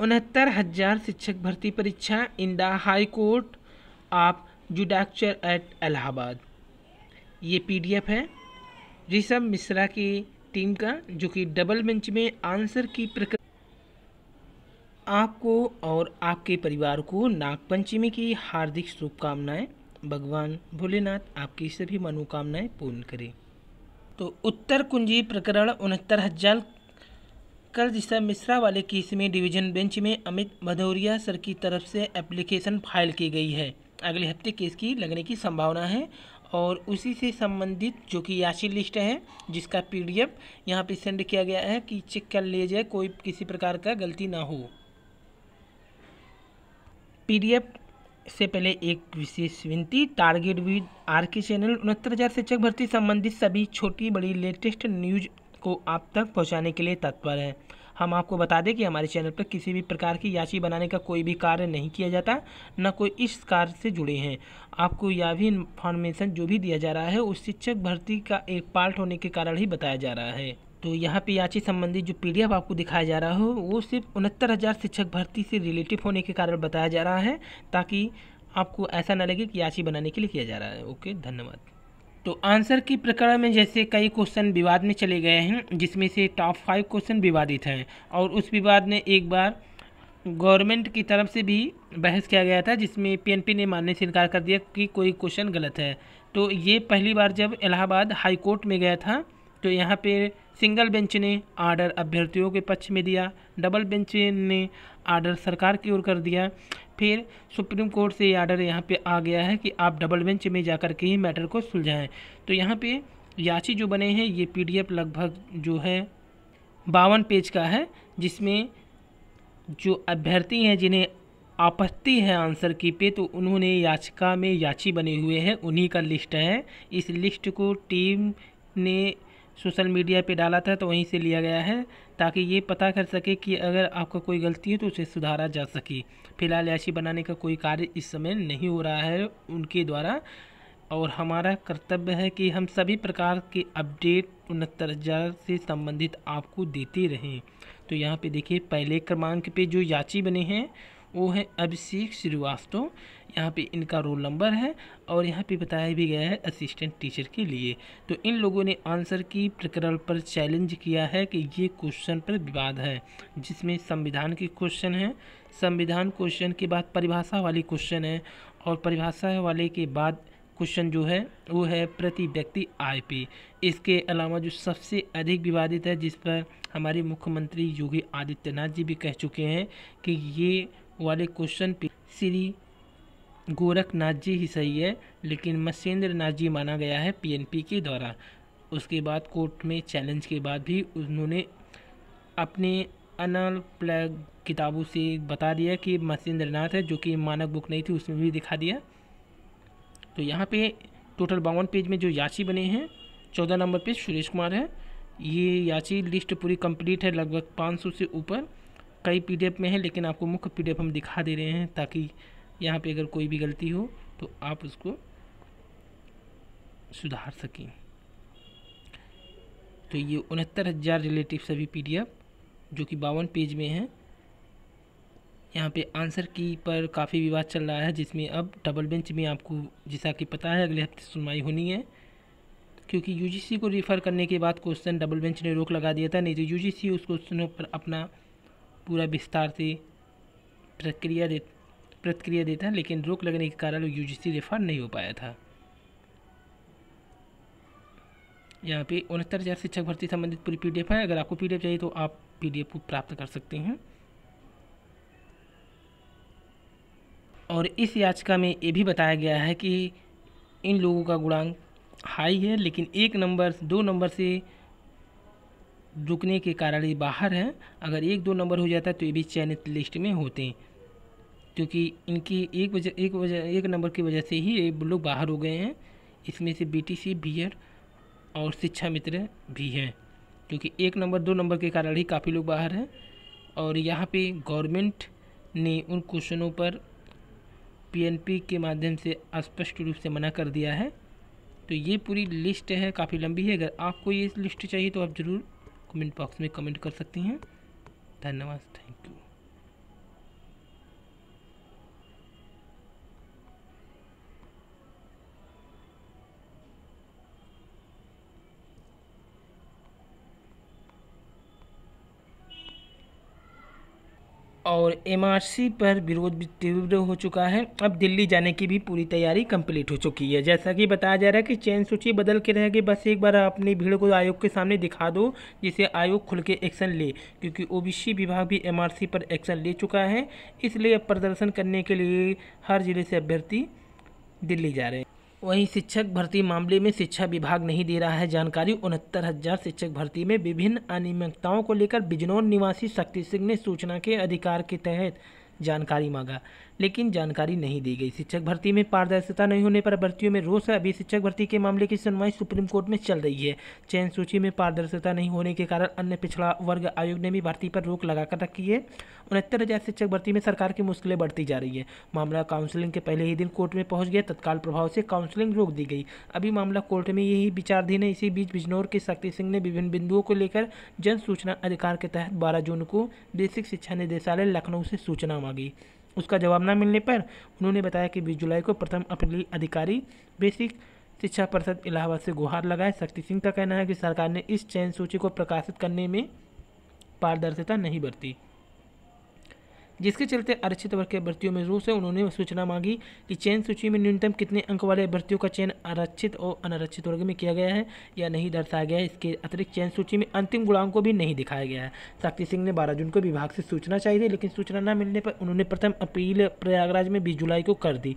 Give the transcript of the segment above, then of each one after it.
उनहत्तर हज़ार शिक्षक भर्ती परीक्षा in the high court of judicature at Allahabad ये पीडीएफ है ऋषभ मिश्रा की टीम का जो कि डबल बेंच में आंसर की प्रक्रिया आपको और आपके परिवार को नागपंचमी की हार्दिक शुभकामनाएं भगवान भोलेनाथ आपकी सभी मनोकामनाएं पूर्ण करें तो उत्तर कुंजी प्रकरण उनहत्तर हजार कल दिशा मिश्रा वाले केस में डिवीजन बेंच में अमित भदौरिया सर की तरफ से एप्लीकेशन फाइल की गई है अगले हफ्ते केस की लगने की संभावना है और उसी से संबंधित जो कि याची लिस्ट है जिसका पीडीएफ यहाँ पे सेंड किया गया है कि चेक कर लिया जाए कोई किसी प्रकार का गलती ना हो पीडीएफ से पहले एक विशेष विनती target with R K channel उनहत्तर हज़ार शिक्षक भर्ती संबंधित सभी छोटी बड़ी लेटेस्ट न्यूज को आप तक पहुंचाने के लिए तत्पर हैं हम आपको बता दें कि हमारे चैनल पर किसी भी प्रकार की याची बनाने का कोई भी कार्य नहीं किया जाता न कोई इस कार्य से जुड़े हैं आपको यह भी इन्फॉर्मेशन जो भी दिया जा रहा है उस शिक्षक भर्ती का एक पार्ट होने के कारण ही बताया जा रहा है तो यहाँ पे याची संबंधी जो पी आपको दिखाया जा रहा हो वो सिर्फ उनहत्तर हज़ार शिक्षक भर्ती से रिलेटिव होने के कारण बताया जा रहा है ताकि आपको ऐसा ना लगे कि याची बनाने के लिए किया जा रहा है ओके धन्यवाद तो आंसर की प्रकरण में जैसे कई क्वेश्चन विवाद में चले गए हैं जिसमें से टॉप फाइव क्वेश्चन विवादित हैं और उस विवाद में एक बार गवर्नमेंट की तरफ से भी बहस किया गया था जिसमें पीएनपी ने मानने से इनकार कर दिया कि कोई क्वेश्चन गलत है तो ये पहली बार जब इलाहाबाद हाई कोर्ट में गया था तो यहाँ पे सिंगल बेंच ने आर्डर अभ्यर्थियों के पक्ष में दिया डबल बेंच ने आर्डर सरकार की ओर कर दिया फिर सुप्रीम कोर्ट से आर्डर यहाँ पे आ गया है कि आप डबल बेंच में जा कर के ही मैटर को सुलझाएं तो यहाँ पे याची जो बने हैं ये पीडीएफ लगभग जो है बावन पेज का है जिसमें जो अभ्यर्थी हैं जिन्हें आपत्ति है आंसर की पे तो उन्होंने याचिका में याची बने हुए हैं उन्हीं का लिस्ट है इस लिस्ट को टीम ने सोशल मीडिया पे डाला था तो वहीं से लिया गया है ताकि ये पता कर सके कि अगर आपका कोई गलती है तो उसे सुधारा जा सके फिलहाल ऐसी बनाने का कोई कार्य इस समय नहीं हो रहा है उनके द्वारा और हमारा कर्तव्य है कि हम सभी प्रकार के अपडेट उनहत्तर हज़ार से संबंधित आपको देते रहें तो यहाँ पे देखिए पहले क्रमांक पे जो याची बने हैं वो है अभिषेक श्रीवास्तव यहाँ पे इनका रोल नंबर है और यहाँ पे बताया भी गया है असिस्टेंट टीचर के लिए तो इन लोगों ने आंसर की प्रकरण पर चैलेंज किया है कि ये क्वेश्चन पर विवाद है जिसमें संविधान के क्वेश्चन हैं संविधान क्वेश्चन के बाद परिभाषा वाले क्वेश्चन हैं और परिभाषा वाले के बाद क्वेश्चन जो है वो है प्रति व्यक्ति आय पे इसके अलावा जो सबसे अधिक विवादित है जिस पर हमारे मुख्यमंत्री योगी आदित्यनाथ जी भी कह चुके हैं कि ये वाले क्वेश्चन पे श्री गोरखनाथ जी ही सही है लेकिन मत्स्येंद्र नाथ जी माना गया है पीएनपी के द्वारा उसके बाद कोर्ट में चैलेंज के बाद भी उन्होंने अपने अनल प्लग किताबों से बता दिया कि मत्स्येंद्र नाथ है जो कि मानक बुक नहीं थी उसमें भी दिखा दिया तो यहाँ पे टोटल बावन पेज में जो याची बने हैं चौदह नंबर पेज सुरेश कुमार है ये याची लिस्ट पूरी कंप्लीट है लगभग पाँच सौ से ऊपर कई पीडीएफ में है लेकिन आपको मुख्य पीडीएफ हम दिखा दे रहे हैं ताकि यहाँ पे अगर कोई भी गलती हो तो आप उसको सुधार सकें तो ये उनहत्तर हज़ार रिलेटिव सभी पी जो कि बावन पेज में हैं यहाँ पे आंसर की पर काफ़ी विवाद चल रहा है जिसमें अब डबल बेंच में आपको जैसा कि पता है अगले हफ्ते सुनवाई होनी है क्योंकि यूजीसी को रिफ़र करने के बाद क्वेश्चन डबल बेंच ने रोक लगा दिया था नहीं तो यूजीसी उस क्वेश्चनों पर अपना पूरा विस्तार से प्रक्रिया दे प्रतिक्रिया देता है लेकिन रोक लगने के कारण यू जी रेफर नहीं हो पाया था यहाँ पे उनहत्तर हज़ार शिक्षक भर्ती संबंधित पूरी पीडीएफ है अगर आपको पीडीएफ चाहिए तो आप पीडीएफ को प्राप्त कर सकते हैं और इस याचिका में ये भी बताया गया है कि इन लोगों का गुणांक हाई है लेकिन एक नंबर दो नंबर से रुकने के कारण ये बाहर हैं अगर एक दो नंबर हो जाता है तो ये भी चयनित लिस्ट में होते हैं क्योंकि इनकी एक वजह एक वजह एक नंबर की वजह से ही ये लोग बाहर हो गए हैं इसमें से बीटीसी बीयर e और शिक्षा मित्र भी हैं क्योंकि एक नंबर दो नंबर के कारण ही काफ़ी लोग बाहर हैं और यहाँ पे गवर्नमेंट ने उन क्वेश्चनों पर पीएनपी के माध्यम से स्पष्ट रूप से मना कर दिया है तो ये पूरी लिस्ट है काफ़ी लंबी है अगर आपको ये लिस्ट चाहिए तो आप ज़रूर कमेंट बॉक्स में कमेंट कर सकती हैं धन्यवाद थैंक यू और एमआरसी पर विरोध भी तीव्र हो चुका है अब दिल्ली जाने की भी पूरी तैयारी कंप्लीट हो चुकी है जैसा कि बताया जा रहा है कि चयन सूची बदल के रहेगी बस एक बार अपनी भीड़ को आयोग के सामने दिखा दो जिसे आयोग खुल के एक्शन ले क्योंकि ओबीसी विभाग भी एमआरसी पर एक्शन ले चुका है इसलिए प्रदर्शन करने के लिए हर जिले से अभ्यर्थी दिल्ली जा रहे हैं वहीं शिक्षक भर्ती मामले में शिक्षा विभाग नहीं दे रहा है जानकारी उनहत्तर हजार शिक्षक भर्ती में विभिन्न अनियमितताओं को लेकर बिजनौर निवासी शक्ति सिंह ने सूचना के अधिकार के तहत जानकारी मांगा लेकिन जानकारी नहीं दी गई शिक्षक भर्ती में पारदर्शिता नहीं होने पर भर्तियों में रोष है अभी शिक्षक भर्ती के मामले की सुनवाई सुप्रीम कोर्ट में चल रही है चयन सूची में पारदर्शिता नहीं होने के कारण अन्य पिछड़ा वर्ग आयोग ने भी भर्ती पर रोक लगाकर रखी है उनहत्तर हज़ार शिक्षक भर्ती में सरकार की मुश्किलें बढ़ती जा रही है मामला काउंसिलिंग के पहले ही दिन कोर्ट में पहुंच गया तत्काल प्रभाव से काउंसिलिंग रोक दी गई अभी मामला कोर्ट में यही विचारधीन है इसी बीच बिजनौर के शक्ति सिंह ने विभिन्न बिंदुओं को लेकर जन सूचना अधिकार के तहत बारह जून को बेसिक शिक्षा निदेशालय लखनऊ से सूचना मांगी उसका जवाब न मिलने पर उन्होंने बताया कि बीस जुलाई को प्रथम अपील अधिकारी बेसिक शिक्षा परिषद इलाहाबाद से गुहार लगाए शक्ति सिंह का कहना है कि सरकार ने इस चयन सूची को प्रकाशित करने में पारदर्शिता नहीं बरती जिसके चलते आरक्षित वर्ग के भर्तियों में रूस से उन्होंने सूचना मांगी कि चयन सूची में न्यूनतम कितने अंक वाले भर्तियों का चयन आरक्षित और अनारक्षित वर्ग में किया गया है या नहीं दर्शाया गया है इसके अतिरिक्त चयन सूची में अंतिम गुणांक को भी नहीं दिखाया गया है शक्ति सिंह ने बारह जून को विभाग से सूचना चाहिए थी लेकिन सूचना न मिलने पर उन्होंने प्रथम अपील प्रयागराज में बीस जुलाई को कर दी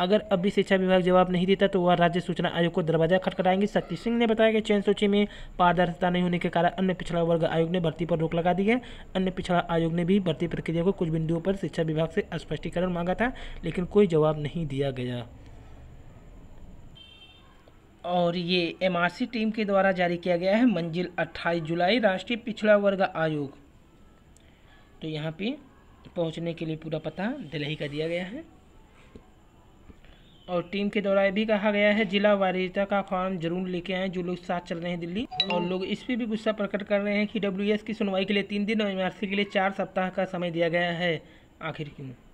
अगर अभी शिक्षा विभाग जवाब नहीं देता तो वह राज्य सूचना आयोग को दरवाजा खटखटाएंगे शक्ति सिंह ने बताया कि चयन सूची में पारदर्शिता नहीं होने के कारण अन्य पिछड़ा वर्ग आयोग ने भर्ती पर रोक लगा दी है अन्य पिछड़ा आयोग ने भी भर्ती प्रक्रिया को कुछ बिंदुओं पर शिक्षा विभाग से स्पष्टीकरण मांगा था लेकिन कोई जवाब नहीं दिया गया और ये एम टीम के द्वारा जारी किया गया है मंजिल अट्ठाईस जुलाई राष्ट्रीय पिछड़ा वर्ग आयोग तो यहाँ पे पहुँचने के लिए पूरा पता दिल्ली का दिया गया है और टीम के द्वारा भी कहा गया है जिला वारिजता का फॉर्म जरूर लेके आए जो लोग साथ चल रहे हैं दिल्ली और लोग इस पर भी गुस्सा प्रकट कर रहे हैं कि डब्ल्यू की सुनवाई के लिए तीन दिन और एम के लिए चार सप्ताह का समय दिया गया है आखिर क्यों